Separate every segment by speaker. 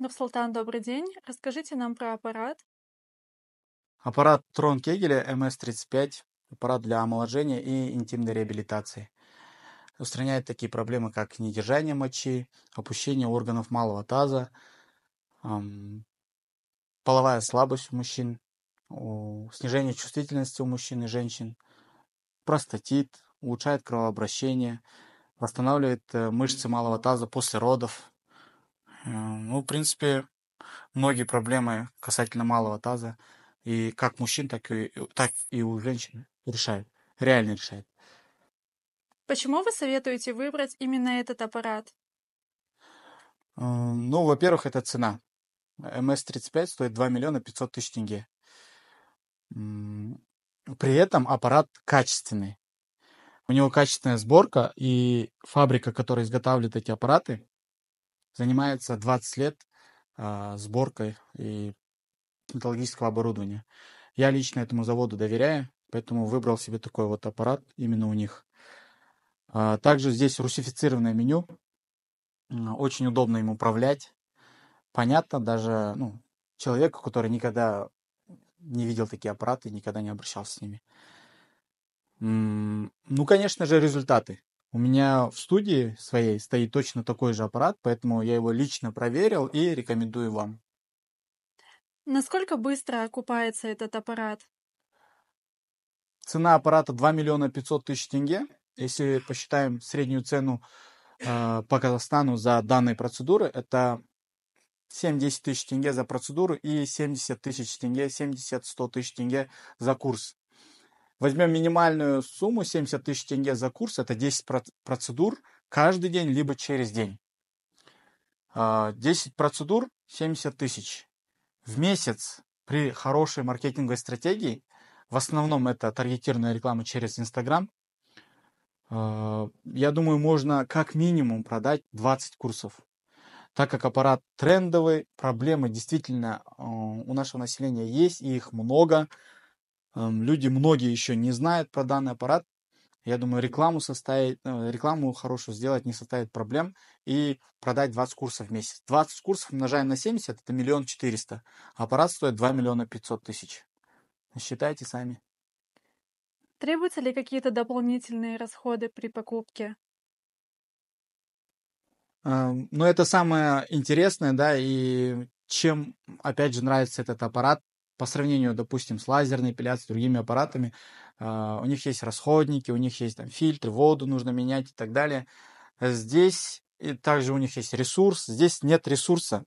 Speaker 1: Нурсултан, добрый день. Расскажите нам про аппарат.
Speaker 2: Аппарат Трон Кегеля МС-35, аппарат для омоложения и интимной реабилитации. Устраняет такие проблемы, как недержание мочи, опущение органов малого таза, половая слабость у мужчин, снижение чувствительности у мужчин и женщин, простатит, улучшает кровообращение, восстанавливает э, мышцы малого таза после родов, Э, ну, в принципе, многие проблемы касательно малого таза и как мужчин, так и, э, так и у женщин решают. Реально решают.
Speaker 1: Почему вы советуете выбрать именно этот аппарат?
Speaker 2: Э, ну, во-первых, это цена. МС-35 стоит 2 миллиона 500 тысяч тенге. При этом аппарат качественный. У него качественная сборка, и фабрика, которая изготавливает эти аппараты, занимается 20 лет э, сборкой и металлургического оборудования. Я лично этому заводу доверяю, поэтому выбрал себе такой вот аппарат именно у них. Э, также здесь русифицированное меню, очень удобно им управлять. Понятно даже ну, человеку, который никогда не видел такие аппараты, никогда не обращался с ними. Ну, конечно же, результаты. У меня в студии своей стоит точно такой же аппарат, поэтому я его лично проверил и рекомендую вам.
Speaker 1: Насколько быстро окупается этот аппарат?
Speaker 2: Цена аппарата 2 миллиона 500 тысяч тенге. Если посчитаем среднюю цену э, по Казахстану за данные процедуры, это 7-10 тысяч тенге за процедуру и 70 тысяч тенге, 70-100 тысяч тенге за курс. Возьмем минимальную сумму 70 тысяч тенге за курс, это 10 процедур каждый день, либо через день. 10 а, процедур 70 тысяч. В месяц при хорошей маркетинговой стратегии, в основном это таргетированная реклама через Инстаграм, а, я думаю, можно как минимум продать 20 курсов. Так как аппарат трендовый, проблемы действительно а, у нашего населения есть, и их много люди многие еще не знают про данный аппарат. Я думаю, рекламу составить, э, рекламу хорошую сделать не составит проблем и продать 20 курсов в месяц. 20 курсов умножаем на 70, это миллион четыреста. Аппарат стоит 2 миллиона 500 тысяч. Считайте сами.
Speaker 1: Требуются ли какие-то дополнительные расходы при покупке?
Speaker 2: Но ну, это самое интересное, да, и чем, опять же, нравится этот аппарат, по сравнению, допустим, с лазерной эпиляцией, с другими аппаратами, а, у них есть расходники, у них есть там фильтры, воду нужно менять и так далее. Здесь и также у них есть ресурс, здесь нет ресурса,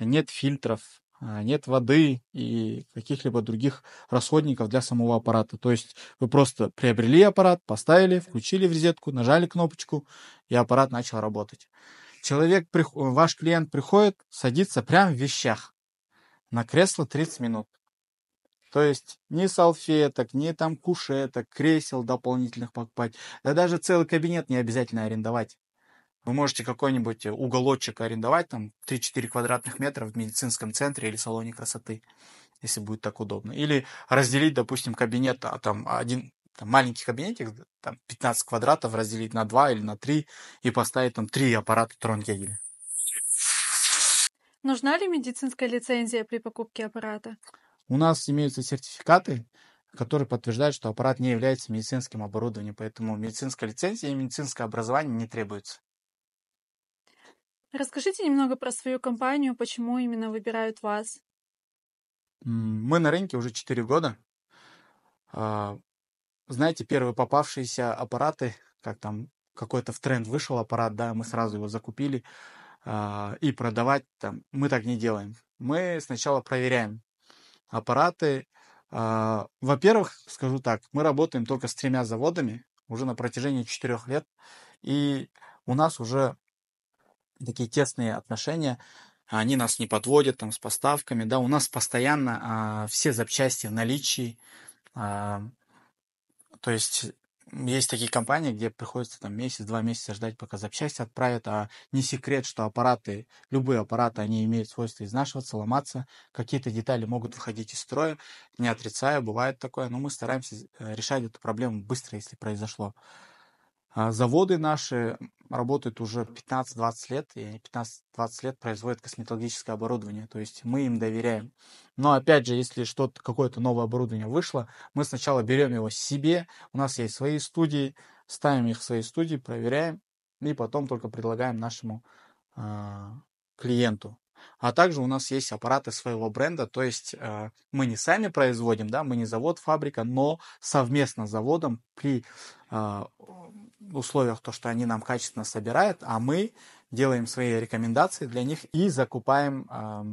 Speaker 2: нет фильтров, а, нет воды и каких-либо других расходников для самого аппарата. То есть вы просто приобрели аппарат, поставили, включили в розетку, нажали кнопочку, и аппарат начал работать. Человек, ваш клиент приходит, садится прямо в вещах на кресло 30 минут. То есть ни салфеток, ни там кушеток, кресел дополнительных покупать. Да даже целый кабинет не обязательно арендовать. Вы можете какой-нибудь э, уголочек арендовать, там 3-4 квадратных метра в медицинском центре или салоне красоты, если будет так удобно. Или разделить, допустим, кабинет, а там один там, маленький кабинетик, там 15 квадратов разделить на 2 или на 3 и поставить там 3 аппарата Тронгегеля.
Speaker 1: Нужна ли медицинская лицензия при покупке аппарата?
Speaker 2: У нас имеются сертификаты, которые подтверждают, что аппарат не является медицинским оборудованием, поэтому медицинская лицензия и медицинское образование не требуются.
Speaker 1: Расскажите немного про свою компанию, почему именно выбирают вас.
Speaker 2: Мы на рынке уже 4 года. А, знаете, первые попавшиеся аппараты, как там какой-то в тренд вышел аппарат, да, мы сразу его закупили. А, и продавать там. Мы так не делаем. Мы сначала проверяем аппараты. А, во-первых, скажу так, мы работаем только с тремя заводами уже на протяжении четырех лет, и у нас уже такие тесные отношения. Они нас не подводят там с поставками, да, у нас постоянно а, все запчасти в наличии, то есть есть такие компании, где приходится там месяц-два месяца ждать, пока запчасти отправят, а не секрет, что аппараты, любые аппараты, они имеют свойство изнашиваться, ломаться, какие-то детали могут выходить из строя, не отрицаю, бывает такое, но мы стараемся э, решать эту проблему быстро, если произошло. А заводы наши, работают уже 15-20 лет, и 15-20 лет производят косметологическое оборудование, то есть мы им доверяем. Но опять же, если что-то, какое-то новое оборудование вышло, мы сначала берем его себе, у нас есть свои студии, ставим их в свои студии, проверяем, и потом только предлагаем нашему э, клиенту. А также у нас есть аппараты своего бренда, то есть э, мы не сами производим, да, мы не завод, фабрика, но совместно с заводом при э, условиях то, что они нам качественно собирают, а мы делаем свои рекомендации для них и закупаем э,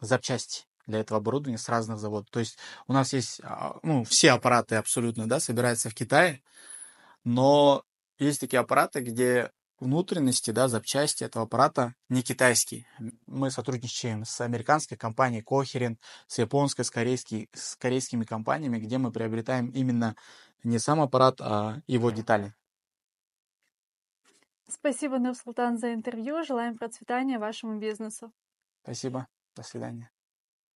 Speaker 2: запчасти для этого оборудования с разных заводов. То есть у нас есть, а, ну, все аппараты абсолютно, да, собираются в Китае, но есть такие аппараты, где внутренности, да, запчасти этого аппарата не китайские. Мы сотрудничаем с американской компанией Coherent, с японской, с, корейской, с корейскими компаниями, где мы приобретаем именно не сам аппарат, а его детали.
Speaker 1: Спасибо, Нурсултан, за интервью. Желаем процветания вашему бизнесу.
Speaker 2: Спасибо. До свидания.